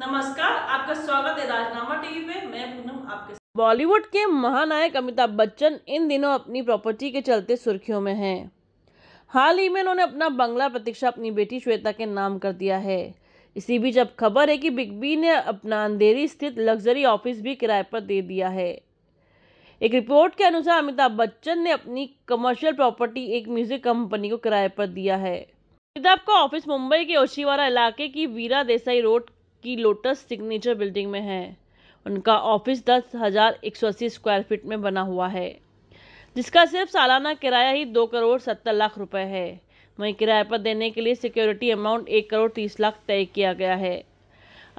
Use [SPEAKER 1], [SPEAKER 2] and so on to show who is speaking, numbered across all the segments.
[SPEAKER 1] नमस्कार आपका स्वागत है राजनामा टीवी पे मैं पूनम आपके
[SPEAKER 2] बॉलीवुड के महानायक अमिताभ बच्चन इन दिनों अपनी प्रॉपर्टी के चलते सुर्खियों में हैं हाल ही में उन्होंने अपना बंगला प्रतीक्षा अपनी बेटी श्वेता के नाम कर दिया है इसी बीच अब खबर है कि बिग बी ने अपना अंधेरी स्थित लग्जरी ऑफिस भी किराए पर दे दिया है एक रिपोर्ट के अनुसार अमिताभ बच्चन ने अपनी कमर्शियल प्रॉपर्टी एक म्यूजिक कंपनी को किराए पर दिया है अमिताभ का ऑफिस मुंबई के ओशीवारा इलाके की वीरा देसाई रोड की लोटस सिग्नेचर बिल्डिंग में है उनका ऑफिस दस हज़ार एक सौ अस्सी स्क्वायर फीट में बना हुआ है जिसका सिर्फ सालाना किराया ही दो करोड़ सत्तर लाख रुपए है वहीं किराए पर देने के लिए सिक्योरिटी अमाउंट एक करोड़ तीस लाख तय किया गया है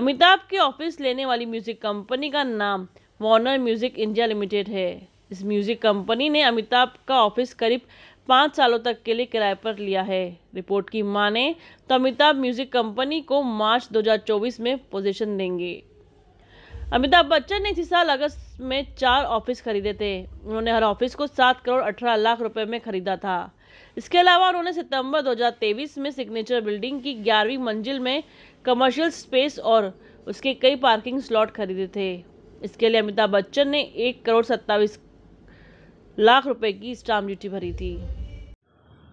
[SPEAKER 2] अमिताभ के ऑफिस लेने वाली म्यूज़िक कंपनी का नाम वॉर्नर म्यूज़िक इंडिया लिमिटेड है इस म्यूज़िक कंपनी ने अमिताभ का ऑफिस करीब पाँच सालों तक के लिए किराए पर लिया है रिपोर्ट की माने तो अमिताभ म्यूजिक कंपनी को मार्च 2024 में पोजीशन देंगे अमिताभ बच्चन ने इसी साल अगस्त में चार ऑफिस खरीदे थे उन्होंने हर ऑफिस को सात करोड़ अठारह लाख रुपए में खरीदा था इसके अलावा उन्होंने सितंबर 2023 में सिग्नेचर बिल्डिंग की ग्यारहवीं मंजिल में कमर्शियल स्पेस और उसके कई पार्किंग स्लॉट खरीदे थे इसके लिए अमिताभ बच्चन ने एक करोड़ सत्ताईस लाख रुपए की स्टाम्प ड्यूटी भरी थी